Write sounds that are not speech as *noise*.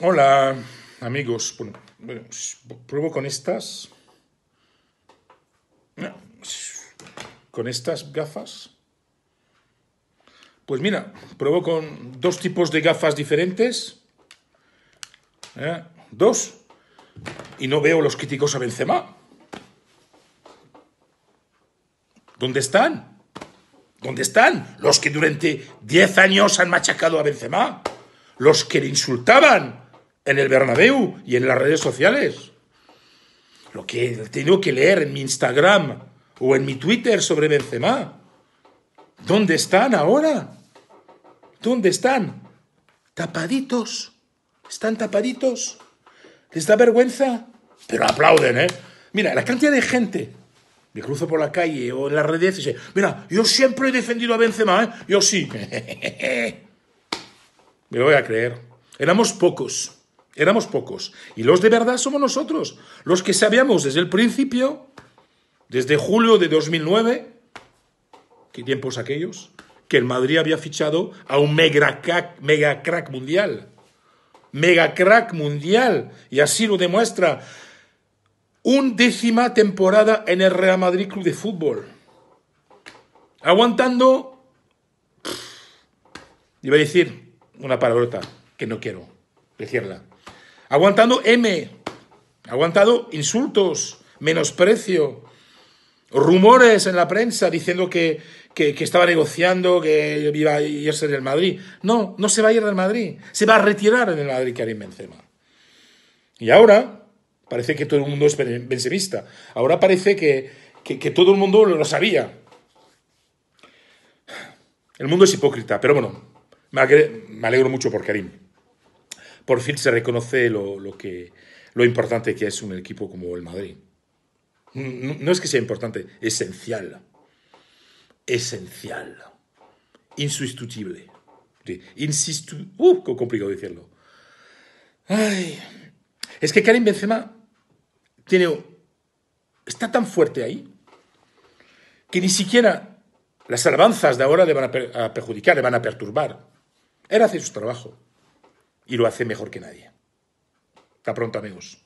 Hola, amigos. Bueno, pruebo con estas. Con estas gafas. Pues mira, pruebo con dos tipos de gafas diferentes. ¿Eh? Dos. Y no veo los críticos a Benzema. ¿Dónde están? ¿Dónde están los que durante 10 años han machacado a Benzema? Los que le insultaban, en el Bernabéu y en las redes sociales. Lo que he tenido que leer en mi Instagram o en mi Twitter sobre Benzema. ¿Dónde están ahora? ¿Dónde están? Tapaditos. Están tapaditos. ¿Les da vergüenza? Pero aplauden, ¿eh? Mira, la cantidad de gente me cruzo por la calle o en las redes y dice, mira, yo siempre he defendido a Benzema, ¿eh? yo sí. *laughs* me lo voy a creer. Éramos pocos. Éramos pocos. Y los de verdad somos nosotros, los que sabíamos desde el principio, desde julio de 2009, qué tiempos aquellos, que el Madrid había fichado a un mega crack, mundial. Mega crack mundial. Y así lo demuestra. Un décima temporada en el Real Madrid Club de Fútbol. Aguantando. iba a decir una palabrota que no quiero decirla aguantando M, aguantado insultos, menosprecio, rumores en la prensa diciendo que, estaba negociando, que iba a irse del Madrid. No, no se va a ir del Madrid, se va a retirar en el Madrid Karim Benzema. Y ahora parece que todo el mundo es benzemista, ahora parece que, que todo el mundo lo sabía. El mundo es hipócrita, pero bueno, me alegro mucho por Karim por fin se reconoce lo, que, lo importante que es un equipo como el Madrid. No, es que sea importante, esencial. Esencial. Insustituible. Insisto. ¡Uh! Qué complicado decirlo. Es que Karim Benzema tiene, está tan fuerte ahí que ni siquiera las alabanzas de ahora le van a perjudicar, le van a perturbar. Él hace su trabajo y lo hace mejor que nadie. Hasta pronto, amigos.